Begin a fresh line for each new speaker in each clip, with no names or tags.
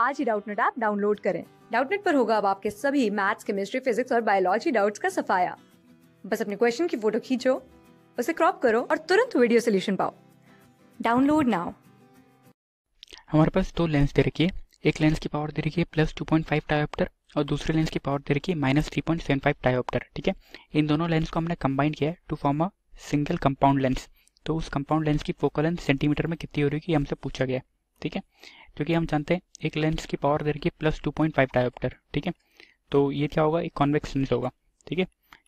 आज ही Doubtnut app download करें डाउटनेट पर होगा अब आपके सभी मैथ्स केमिस्ट्री फिजिक्स और बायोलॉजी डाउट्स का सफाया बस अपने क्वेश्चन की फोटो खींचो उसे क्रॉप करो और तुरंत वीडियो सोल्यूशन पाओ डाउनलोड नाउ
हमारे पास दो लेंस दे रखिए एक लेंस की पावर दे रखिए plus two point five diopter और दूसरे लेंस की पावर दे रखिए minus three point seven five diopter ठीक है इन दोनों लेंस को हमने कंबाइन किया है to form a single compound lens तो उस कंपाउंड लेंस की फोकल लेंथ सेंटीमीटर में कितनी हो रही है हमसे पूछा गया ठीक है क्योंकि हम जानते हैं एक लेंस की पावर दे रखी है plus two point five diopter ठीक है तो ये क्या होगा एक कॉन्वेक्स लेंस होगा ठीक है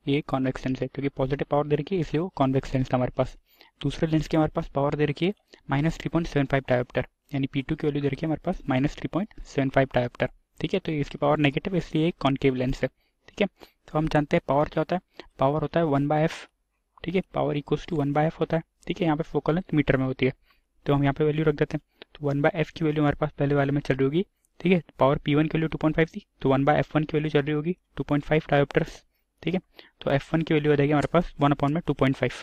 ये कॉन्वेक्स लेंस है क्योंकि पॉजिटिव पावर दे रखी है इसलिए वो कॉन्वेक्स लेंस था हमारे पास दूसरे लेंस की हमारे पास पावर दे रखी है minus three point seven five diopter यानी पी टू की वैल्यू दे रखी है हमारे पास minus three point seven five diopter ठीक है तो इसकी पावर नेगेटिव इसलिए एक कॉन्केव लेंस है ठीक है तो हम जानते हैं पावर क्या होता है पावर होता है वन बाय एफ ठीक है power equals to one by F होता है ठीक है यहाँ पे फोकल लेंथ मीटर में होती है तो हम यहाँ पे वैल्यू रख देते हैं तो वन बाय एफ की वैल्यू हमारे पास पहले वाले में चल रही होगी ठीक है पावर पी वन की वैल्यू टू पॉइंट फाइव थी तो वन बाय एफ वन की वैल्यू चल रही होगी टू पॉइंट फाइव डायोप्टर्स ठीक है तो एफ वन की वैल्यू आ जाएगी हमारे पास वन अपॉन में टू पॉइंट फाइव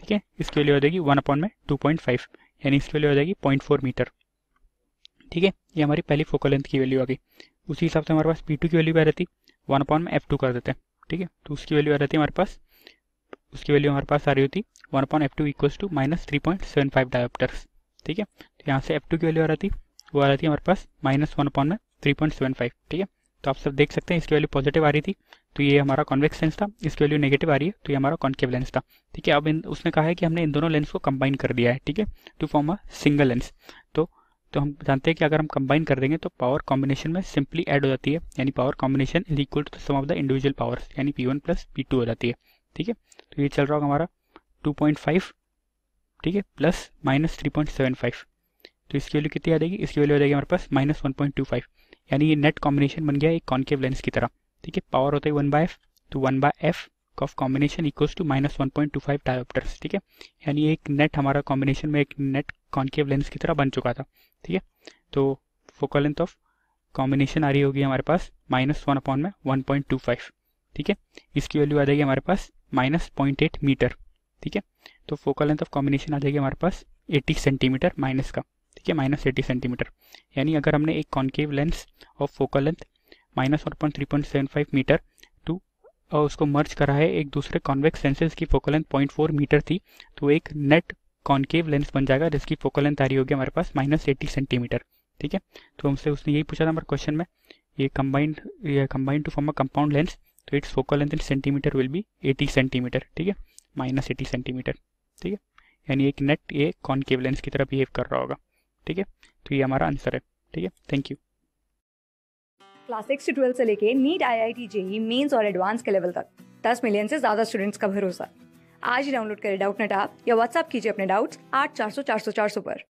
ठीक है इसकी वैल्यू आ जाएगी वन अपॉन में टू पॉइंट फाइव यानी इसकी वैल्यू आ जाएगी पॉइंट फोर मीटर ठीक है ये हमारी पहली फोकल लेंथ की वैल्यू आ गई उसी हिसाब से हमारे पास पी टू की वैल्यू आ रहती वन अपॉन में एफ टू कर देते हैं ठीक है तो उसकी वैल्यू आ रही है हमारे पास उसकी वैल्यू हमारे पास आ रही होती one upon F two equals to minus three point seven five dioptres ठीक है तो यहाँ से एफ टू की वैल्यू आ रही थी वो आ रही थी हमारे पास माइनस वन अपॉन में थ्री पॉइंट सेवन फाइव ठीक है तो आप सब देख सकते हैं इसकी वैल्यू पॉजिटिव आ रही थी तो ये हमारा कॉन्वेक्स लेंस था इसकी वैल्यू नेगेटिव आ रही है तो ये हमारा कॉन्केव लेंस था ठीक है अब इन उसने कहा है कि हमने इन दोनों लेंस को कंबाइन कर दिया है ठीक है to form a single lens तो तो हम जानते हैं कि अगर हम कंबाइन कर देंगे तो पावर कॉम्बिनेशन में सिंपली एड हो जाती है यानी power combination is equal to sum of the individual power यानी P one plus P two हो जाती है ठीक है तो ये चल रहा होगा हमारा टू पॉइंट फाइव ठीक है plus minus three point seven five तो इसकी वैल्यू कितनी आ जाएगी इसकी वैल्यू आ जाएगी हमारे पास minus one point two five यानी ये नेट कॉम्बिनेशन बन गया एक कॉन्केव लेंस की तरह ठीक है पावर होता है वन बाय एफ तो one by F of combination equals to minus one point two five dioptres ठीक है यानी एक नेट हमारा कॉम्बिनेशन में एक नेट कॉन्केव लेंस की तरह बन चुका था ठीक है तो फोकल लेंथ ऑफ कॉम्बिनेशन आ रही होगी हमारे पास माइनस वन अपॉन में वन पॉइंट टू फाइव ठीक है इसकी वैल्यू आ जाएगी हमारे पास माइनस पॉइंट एट मीटर ठीक है तो फोकल लेंथ ऑफ कॉम्बिनेशन आ जाएगी हमारे पास 80 सेंटीमीटर माइनस का ठीक है माइनस एटी सेंटीमीटर यानी अगर हमने एक कॉन्केव लेंस और focal length minus one point three point seven five metre two और उसको मर्ज करा है एक दूसरे कॉन्वेक्स लेंसेज की focal length point four metre थी तो एक नेट कॉन्केव लेंस बन जाएगा जिसकी फोकल लेंथ आ रही होगी हमारे पास माइनस एटी सेंटीमीटर ठीक है तो हमसे उसने यही पूछा था हमारे क्वेश्चन में ये कंबाइंड ये combined to form a compound lens तो it's focal length in centimetre will be eighty centimetre ठीक है माइनस एटी सेंटीमीटर ठीक है यानी एक नेट ये कॉन्केव लेंस की तरह बिहेव कर रहा होगा ठीक है तो ये हमारा आंसर है ठीक है थैंक यू
क्लास सिक्स से ट्वेल्थ से लेके NEET I I T JEE Mains और एडवांस के लेवल तक दस मिलियन से ज्यादा स्टूडेंट्स का भरोसा आज ही डाउनलोड करें डाउट नेट आप या व्हाट्सअप कीजिए अपने डाउट्स आठ चार सौ चार सौ चार सौ पर